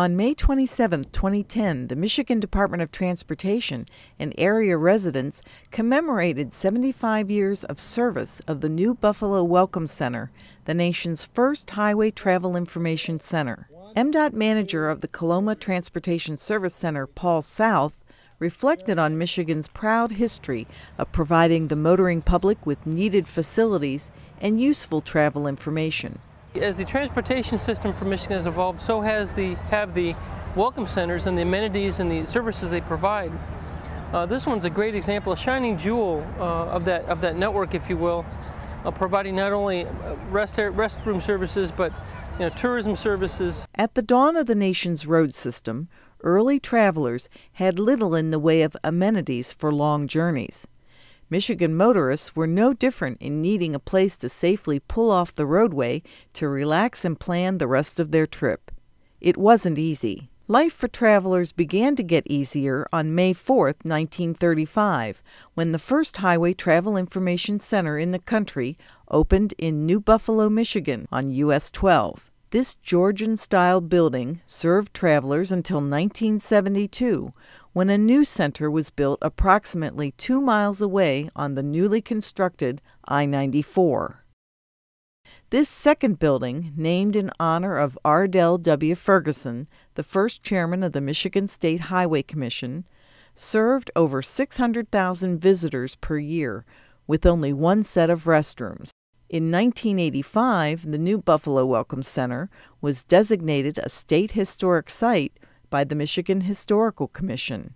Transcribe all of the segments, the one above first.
On May 27, 2010, the Michigan Department of Transportation and area residents commemorated 75 years of service of the new Buffalo Welcome Center, the nation's first highway travel information center. MDOT manager of the Coloma Transportation Service Center, Paul South, reflected on Michigan's proud history of providing the motoring public with needed facilities and useful travel information. As the transportation system for Michigan has evolved, so has the have the welcome centers and the amenities and the services they provide. Uh, this one's a great example, a shining jewel uh, of that of that network, if you will, uh, providing not only uh, rest restroom services but you know, tourism services. At the dawn of the nation's road system, early travelers had little in the way of amenities for long journeys. Michigan motorists were no different in needing a place to safely pull off the roadway to relax and plan the rest of their trip. It wasn't easy. Life for travelers began to get easier on May 4, 1935, when the first Highway Travel Information Center in the country opened in New Buffalo, Michigan on US 12. This Georgian style building served travelers until 1972 when a new center was built approximately two miles away on the newly constructed I 94. This second building, named in honor of Ardell W. Ferguson, the first chairman of the Michigan State Highway Commission, served over 600,000 visitors per year with only one set of restrooms. In 1985, the new Buffalo Welcome Center was designated a state historic site by the Michigan Historical Commission.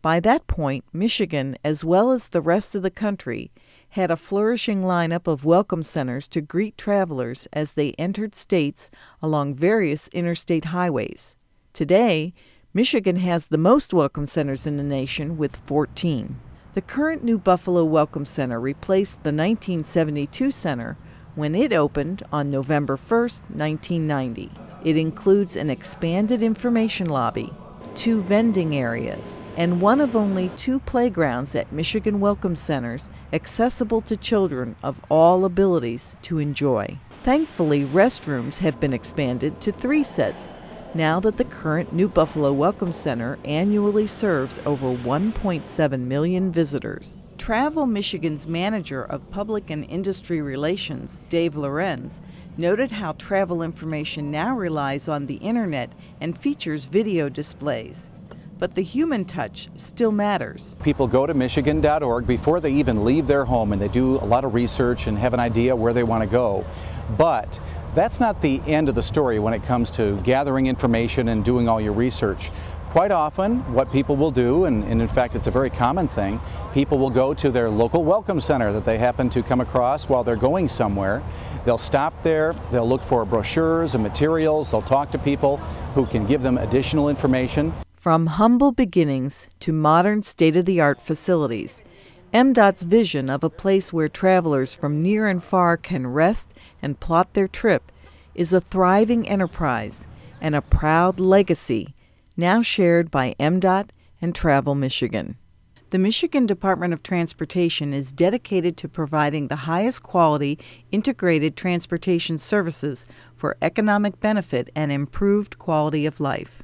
By that point, Michigan, as well as the rest of the country, had a flourishing lineup of welcome centers to greet travelers as they entered states along various interstate highways. Today, Michigan has the most welcome centers in the nation with 14. The current New Buffalo Welcome Center replaced the 1972 center when it opened on November 1, 1990. It includes an expanded information lobby, two vending areas, and one of only two playgrounds at Michigan Welcome Centers accessible to children of all abilities to enjoy. Thankfully, restrooms have been expanded to three sets now that the current New Buffalo Welcome Center annually serves over 1.7 million visitors. Travel Michigan's manager of public and industry relations, Dave Lorenz, noted how travel information now relies on the internet and features video displays. But the human touch still matters. People go to Michigan.org before they even leave their home and they do a lot of research and have an idea where they want to go. But that's not the end of the story when it comes to gathering information and doing all your research. Quite often, what people will do, and, and, in fact it's a very common thing, people will go to their local welcome center that they happen to come across while they're going somewhere. They'll stop there, they'll look for brochures and materials, they'll talk to people who can give them additional information. From humble beginnings to modern state-of-the-art facilities, MDOT's vision of a place where travelers from near and far can rest and plot their trip is a thriving enterprise and a proud legacy now shared by MDOT and Travel Michigan. The Michigan Department of Transportation is dedicated to providing the highest quality integrated transportation services for economic benefit and improved quality of life.